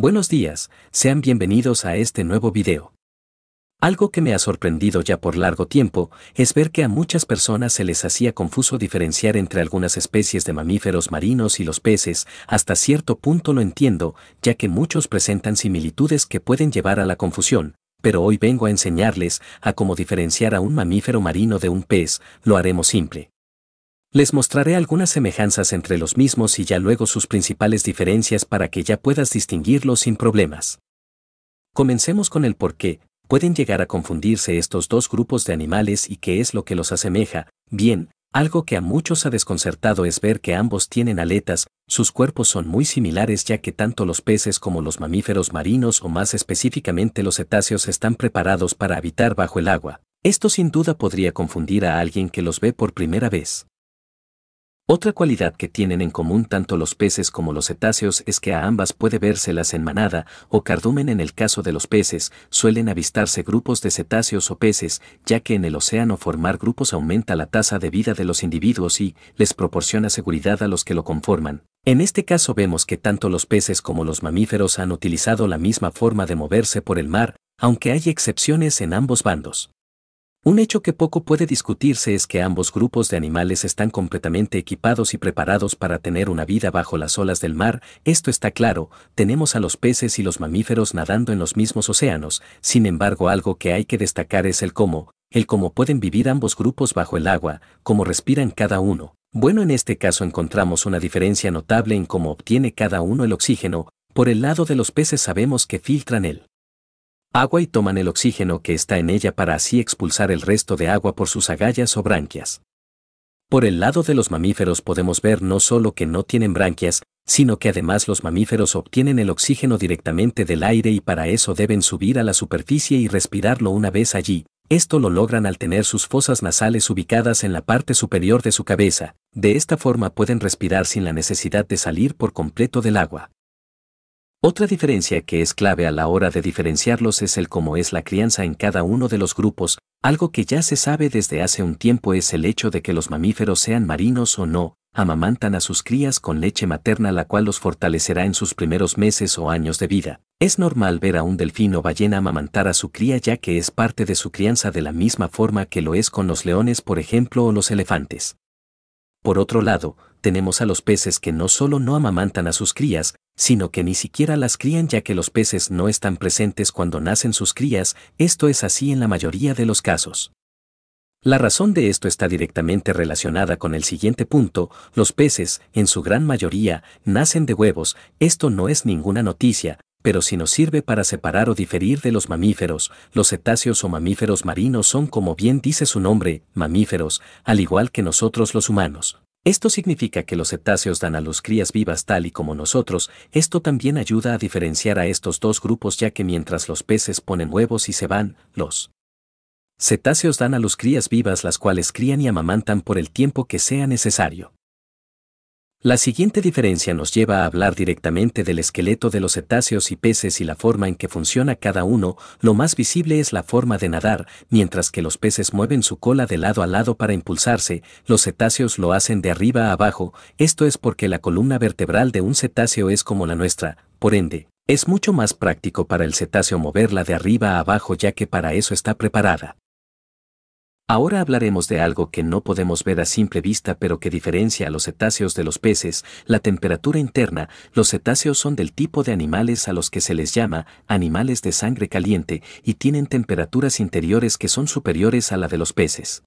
Buenos días, sean bienvenidos a este nuevo video. Algo que me ha sorprendido ya por largo tiempo es ver que a muchas personas se les hacía confuso diferenciar entre algunas especies de mamíferos marinos y los peces, hasta cierto punto lo entiendo, ya que muchos presentan similitudes que pueden llevar a la confusión, pero hoy vengo a enseñarles a cómo diferenciar a un mamífero marino de un pez, lo haremos simple. Les mostraré algunas semejanzas entre los mismos y ya luego sus principales diferencias para que ya puedas distinguirlos sin problemas. Comencemos con el por qué pueden llegar a confundirse estos dos grupos de animales y qué es lo que los asemeja. Bien, algo que a muchos ha desconcertado es ver que ambos tienen aletas, sus cuerpos son muy similares ya que tanto los peces como los mamíferos marinos o más específicamente los cetáceos están preparados para habitar bajo el agua. Esto sin duda podría confundir a alguien que los ve por primera vez. Otra cualidad que tienen en común tanto los peces como los cetáceos es que a ambas puede vérselas en manada o cardumen en el caso de los peces, suelen avistarse grupos de cetáceos o peces, ya que en el océano formar grupos aumenta la tasa de vida de los individuos y les proporciona seguridad a los que lo conforman. En este caso vemos que tanto los peces como los mamíferos han utilizado la misma forma de moverse por el mar, aunque hay excepciones en ambos bandos. Un hecho que poco puede discutirse es que ambos grupos de animales están completamente equipados y preparados para tener una vida bajo las olas del mar, esto está claro, tenemos a los peces y los mamíferos nadando en los mismos océanos, sin embargo algo que hay que destacar es el cómo, el cómo pueden vivir ambos grupos bajo el agua, cómo respiran cada uno. Bueno, en este caso encontramos una diferencia notable en cómo obtiene cada uno el oxígeno, por el lado de los peces sabemos que filtran él agua y toman el oxígeno que está en ella para así expulsar el resto de agua por sus agallas o branquias. Por el lado de los mamíferos podemos ver no solo que no tienen branquias, sino que además los mamíferos obtienen el oxígeno directamente del aire y para eso deben subir a la superficie y respirarlo una vez allí. Esto lo logran al tener sus fosas nasales ubicadas en la parte superior de su cabeza, de esta forma pueden respirar sin la necesidad de salir por completo del agua. Otra diferencia que es clave a la hora de diferenciarlos es el cómo es la crianza en cada uno de los grupos, algo que ya se sabe desde hace un tiempo es el hecho de que los mamíferos sean marinos o no, amamantan a sus crías con leche materna la cual los fortalecerá en sus primeros meses o años de vida. Es normal ver a un delfín o ballena amamantar a su cría ya que es parte de su crianza de la misma forma que lo es con los leones por ejemplo o los elefantes. Por otro lado, tenemos a los peces que no solo no amamantan a sus crías, sino que ni siquiera las crían ya que los peces no están presentes cuando nacen sus crías, esto es así en la mayoría de los casos. La razón de esto está directamente relacionada con el siguiente punto, los peces, en su gran mayoría, nacen de huevos, esto no es ninguna noticia, pero si nos sirve para separar o diferir de los mamíferos, los cetáceos o mamíferos marinos son, como bien dice su nombre, mamíferos, al igual que nosotros los humanos. Esto significa que los cetáceos dan a los crías vivas tal y como nosotros, esto también ayuda a diferenciar a estos dos grupos ya que mientras los peces ponen huevos y se van, los cetáceos dan a los crías vivas las cuales crían y amamantan por el tiempo que sea necesario. La siguiente diferencia nos lleva a hablar directamente del esqueleto de los cetáceos y peces y la forma en que funciona cada uno, lo más visible es la forma de nadar, mientras que los peces mueven su cola de lado a lado para impulsarse, los cetáceos lo hacen de arriba a abajo, esto es porque la columna vertebral de un cetáceo es como la nuestra, por ende, es mucho más práctico para el cetáceo moverla de arriba a abajo ya que para eso está preparada. Ahora hablaremos de algo que no podemos ver a simple vista pero que diferencia a los cetáceos de los peces, la temperatura interna. Los cetáceos son del tipo de animales a los que se les llama animales de sangre caliente y tienen temperaturas interiores que son superiores a la de los peces.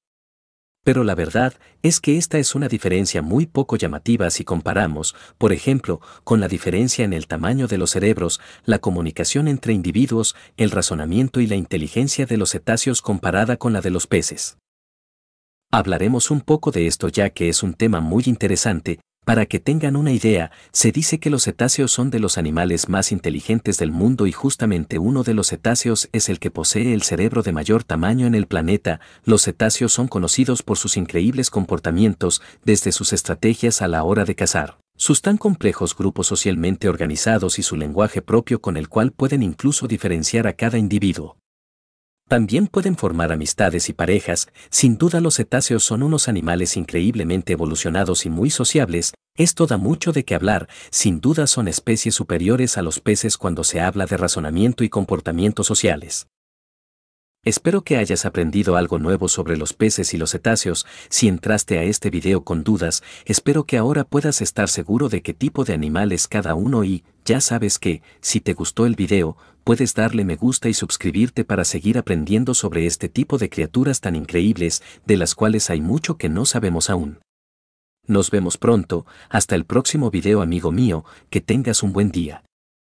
Pero la verdad es que esta es una diferencia muy poco llamativa si comparamos, por ejemplo, con la diferencia en el tamaño de los cerebros, la comunicación entre individuos, el razonamiento y la inteligencia de los cetáceos comparada con la de los peces. Hablaremos un poco de esto ya que es un tema muy interesante para que tengan una idea, se dice que los cetáceos son de los animales más inteligentes del mundo y justamente uno de los cetáceos es el que posee el cerebro de mayor tamaño en el planeta. Los cetáceos son conocidos por sus increíbles comportamientos, desde sus estrategias a la hora de cazar, sus tan complejos grupos socialmente organizados y su lenguaje propio con el cual pueden incluso diferenciar a cada individuo. También pueden formar amistades y parejas, sin duda los cetáceos son unos animales increíblemente evolucionados y muy sociables, esto da mucho de qué hablar, sin duda son especies superiores a los peces cuando se habla de razonamiento y comportamiento sociales. Espero que hayas aprendido algo nuevo sobre los peces y los cetáceos. Si entraste a este video con dudas, espero que ahora puedas estar seguro de qué tipo de animales cada uno y, ya sabes que, si te gustó el video, puedes darle me gusta y suscribirte para seguir aprendiendo sobre este tipo de criaturas tan increíbles, de las cuales hay mucho que no sabemos aún. Nos vemos pronto, hasta el próximo video amigo mío, que tengas un buen día.